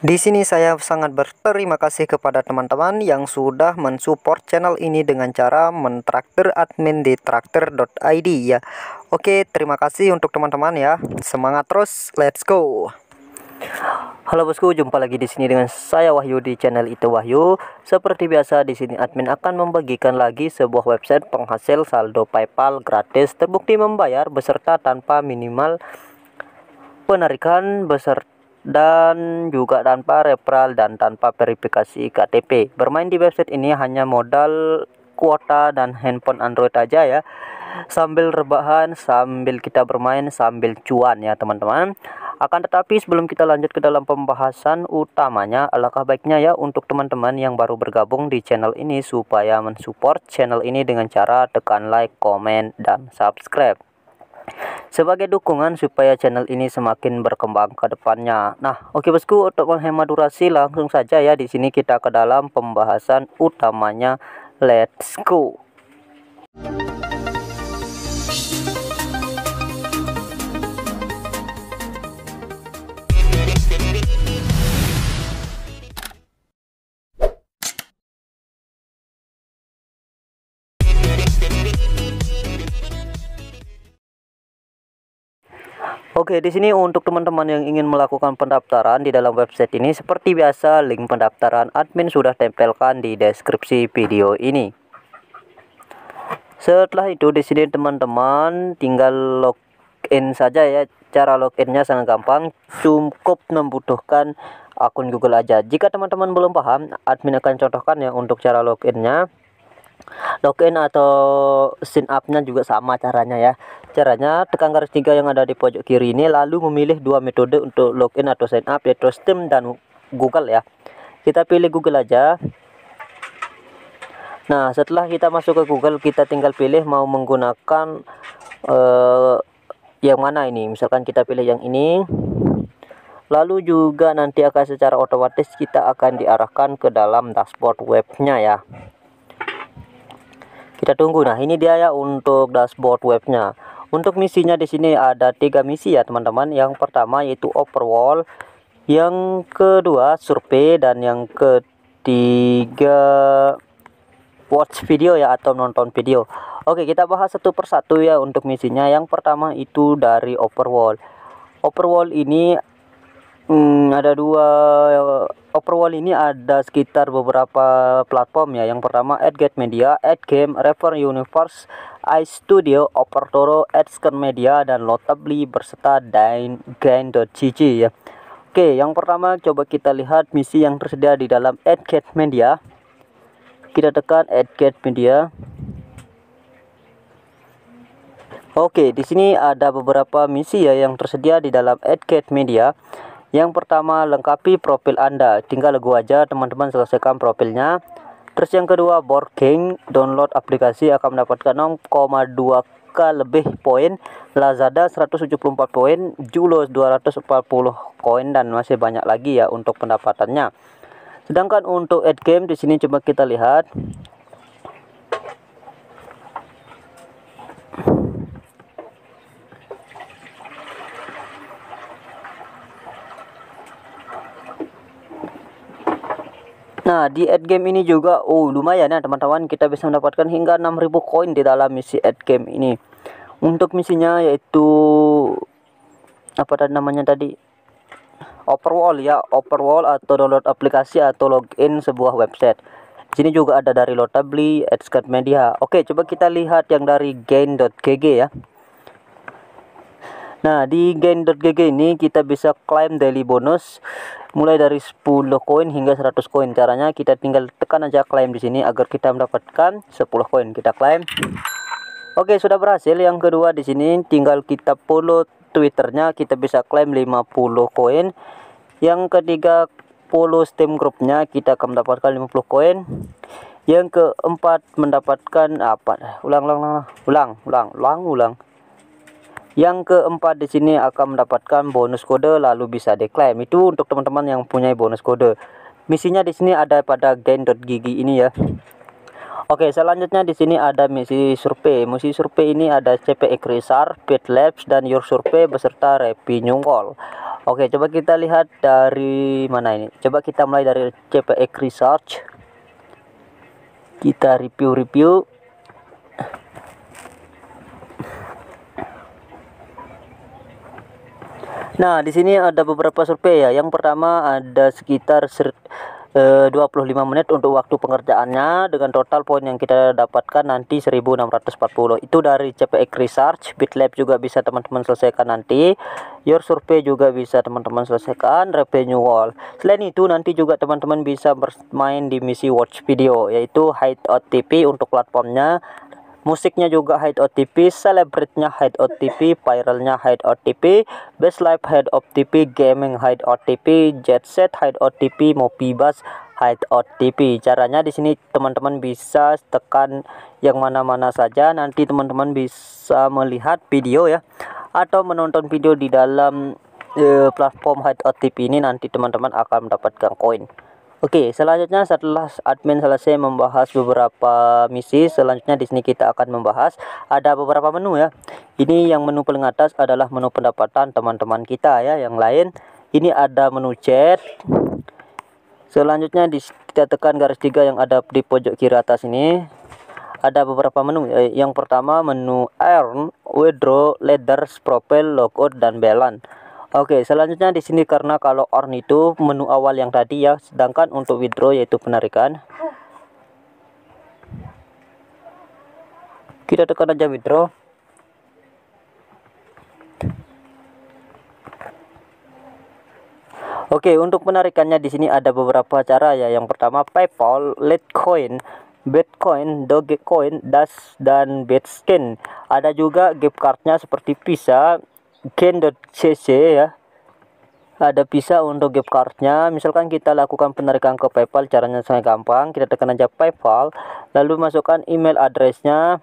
Di sini saya sangat berterima kasih kepada teman-teman yang sudah mensupport channel ini dengan cara mentraktir admin di traktir.id ya. Oke, terima kasih untuk teman-teman ya. Semangat terus, let's go. Halo bosku, jumpa lagi di sini dengan saya Wahyu di channel Itu Wahyu. Seperti biasa di sini admin akan membagikan lagi sebuah website penghasil saldo PayPal gratis terbukti membayar beserta tanpa minimal penarikan beserta dan juga tanpa referral dan tanpa verifikasi KTP. Bermain di website ini hanya modal kuota dan handphone Android aja ya. Sambil rebahan, sambil kita bermain, sambil cuan ya teman-teman. Akan tetapi sebelum kita lanjut ke dalam pembahasan utamanya, alangkah baiknya ya untuk teman-teman yang baru bergabung di channel ini supaya mensupport channel ini dengan cara tekan like, comment, dan subscribe sebagai dukungan supaya channel ini semakin berkembang ke depannya. Nah, oke okay bosku, untuk menghemat durasi langsung saja ya di sini kita ke dalam pembahasan utamanya. Let's go. Oke, di sini untuk teman-teman yang ingin melakukan pendaftaran di dalam website ini seperti biasa link pendaftaran admin sudah tempelkan di deskripsi video ini. Setelah itu di sini teman-teman tinggal login saja ya. Cara loginnya sangat gampang, cukup membutuhkan akun Google aja. Jika teman-teman belum paham, admin akan contohkan ya untuk cara loginnya login atau sign up-nya juga sama caranya ya. Caranya tekan garis tiga yang ada di pojok kiri ini lalu memilih dua metode untuk login atau sign up yaitu Steam dan Google ya. Kita pilih Google aja. Nah, setelah kita masuk ke Google, kita tinggal pilih mau menggunakan uh, yang mana ini. Misalkan kita pilih yang ini. Lalu juga nanti akan secara otomatis kita akan diarahkan ke dalam dashboard webnya ya kita tunggu nah ini dia ya untuk dashboard webnya untuk misinya di sini ada tiga misi ya teman-teman yang pertama yaitu overwall yang kedua survei dan yang ketiga watch video ya atau nonton video Oke kita bahas satu persatu ya untuk misinya yang pertama itu dari overwall overwall ini Hmm, ada dua ya, Overwall ini ada sekitar beberapa platform ya. Yang pertama AdGate Media, AdGame, Refer Universe, iStudio, Opertoro, AdScan Media dan notably berserta Gain.cc ya. Oke, yang pertama coba kita lihat misi yang tersedia di dalam AdGate Media. Kita tekan AdGate Media. Oke, di sini ada beberapa misi ya yang tersedia di dalam AdGate Media. Yang pertama, lengkapi profil Anda. Tinggal gua aja teman-teman selesaikan profilnya. Terus yang kedua, Borking, download aplikasi akan mendapatkan 02 k lebih poin, Lazada 174 poin, Julo 240 koin dan masih banyak lagi ya untuk pendapatannya. Sedangkan untuk ad game di sini coba kita lihat Nah di ad game ini juga oh lumayan ya teman-teman kita bisa mendapatkan hingga 6000 koin di dalam misi ad game ini untuk misinya yaitu apa tadi namanya tadi overwall ya overwall atau download aplikasi atau login sebuah website di sini juga ada dari Lotably, Adscat Media. Oke, coba kita lihat yang dari gain.gg ya. Nah, di gain.gg ini kita bisa claim daily bonus mulai dari 10 koin hingga 100 koin caranya kita tinggal tekan aja klaim di sini agar kita mendapatkan 10 koin kita klaim Oke sudah berhasil yang kedua di sini tinggal kita follow twitternya kita bisa klaim 50 koin yang ketiga follow steam grupnya kita akan mendapatkan 50 koin yang keempat mendapatkan apa ulang ulang ulang ulang ulang ulang yang keempat di sini akan mendapatkan bonus kode lalu bisa diklaim. Itu untuk teman-teman yang punya bonus kode. Misinya di sini ada pada gain.gigi ini ya. Oke, selanjutnya di sini ada misi survei. Misi survei ini ada CPE Research, Pit Labs dan Your Survey beserta Repi Nyungkol. Oke, coba kita lihat dari mana ini. Coba kita mulai dari CPE Research. Kita review-review. Nah, di sini ada beberapa survei ya. Yang pertama ada sekitar ser, e, eh, 25 menit untuk waktu pengerjaannya dengan total poin yang kita dapatkan nanti 1640. Itu dari CPX Research, BitLab juga bisa teman-teman selesaikan nanti. Your survey juga bisa teman-teman selesaikan revenue wall. Selain itu nanti juga teman-teman bisa bermain di misi watch video yaitu hide OTP untuk platformnya musiknya juga Hide OTP selebritnya Hide OTP viralnya Hide OTP best life Hide OTP gaming Hide OTP jet set Hide OTP bus hide OTP. Caranya di sini teman-teman bisa tekan yang mana-mana saja. Nanti teman-teman bisa melihat video ya atau menonton video di dalam uh, platform hide OTP ini nanti teman-teman akan mendapatkan koin. Oke, okay, selanjutnya setelah admin selesai membahas beberapa misi, selanjutnya di sini kita akan membahas ada beberapa menu ya. Ini yang menu paling atas adalah menu pendapatan teman-teman kita ya, yang lain. Ini ada menu chat. Selanjutnya di, kita tekan garis tiga yang ada di pojok kiri atas ini. Ada beberapa menu. Eh, yang pertama menu earn, withdraw, letters, propel logout dan balance. Oke, selanjutnya di sini karena kalau on itu menu awal yang tadi ya, sedangkan untuk withdraw yaitu penarikan. Kita tekan aja withdraw. Oke, untuk penarikannya di sini ada beberapa cara ya. Yang pertama PayPal, Litecoin, Bitcoin, Dogecoin, Dash dan BitScan. Ada juga gift cardnya seperti Visa, gen.cc ya ada bisa untuk gift cardnya misalkan kita lakukan penarikan ke paypal caranya sangat gampang kita tekan aja paypal lalu masukkan email addressnya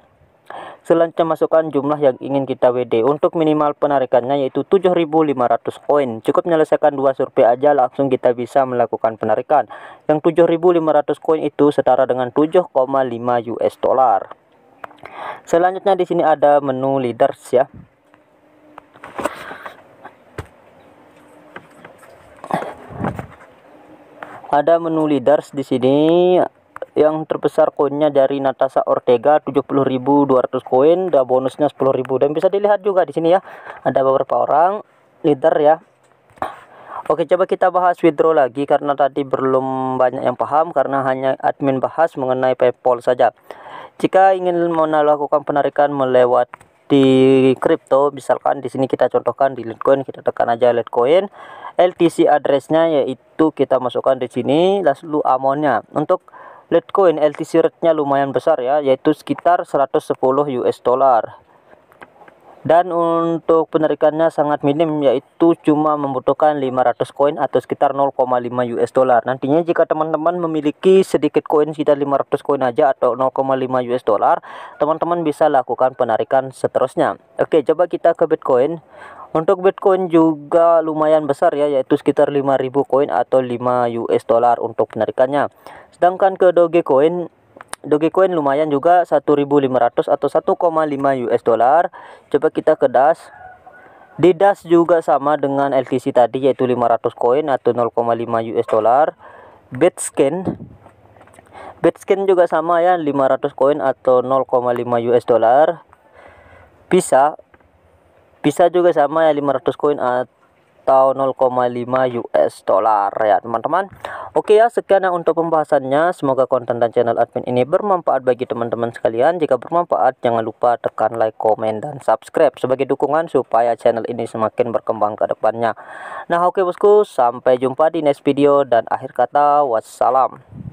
selanjutnya masukkan jumlah yang ingin kita WD untuk minimal penarikannya yaitu 7500 koin cukup menyelesaikan dua survei aja langsung kita bisa melakukan penarikan yang 7500 koin itu setara dengan 7,5 US dollar selanjutnya di sini ada menu leaders ya ada menu leaders di sini yang terbesar koinnya dari Natasha Ortega 70.200 koin dan bonusnya 10.000 dan bisa dilihat juga di sini ya ada beberapa orang leader ya Oke coba kita bahas withdraw lagi karena tadi belum banyak yang paham karena hanya admin bahas mengenai PayPal saja. Jika ingin melakukan penarikan melewati kripto misalkan di sini kita contohkan di Litecoin kita tekan aja Litecoin LTC addressnya yaitu kita masukkan di sini lalu amonnya untuk Litecoin LTC rate-nya lumayan besar ya yaitu sekitar 110 US dollar dan untuk penarikannya sangat minim yaitu cuma membutuhkan 500 koin atau sekitar 0,5 US dollar nantinya jika teman-teman memiliki sedikit koin sekitar 500 koin aja atau 0,5 US dollar teman-teman bisa lakukan penarikan seterusnya oke coba kita ke Bitcoin untuk Bitcoin juga lumayan besar ya yaitu sekitar 5000 koin atau 5 US dollar untuk penarikannya sedangkan ke Dogecoin Dogecoin lumayan juga 1500 atau 1,5 US dollar. Coba kita ke DAS. Di DAS juga sama dengan LTC tadi yaitu 500 koin atau 0,5 US dollar. Bitscan Bitscan juga sama ya 500 koin atau 0,5 US dollar. Bisa bisa juga sama ya 500 koin atau atau 0,5 US dollar ya teman-teman Oke ya sekian ya untuk pembahasannya semoga konten dan channel admin ini bermanfaat bagi teman-teman sekalian jika bermanfaat jangan lupa tekan like komen dan subscribe sebagai dukungan supaya channel ini semakin berkembang ke depannya Nah oke bosku sampai jumpa di next video dan akhir kata wassalam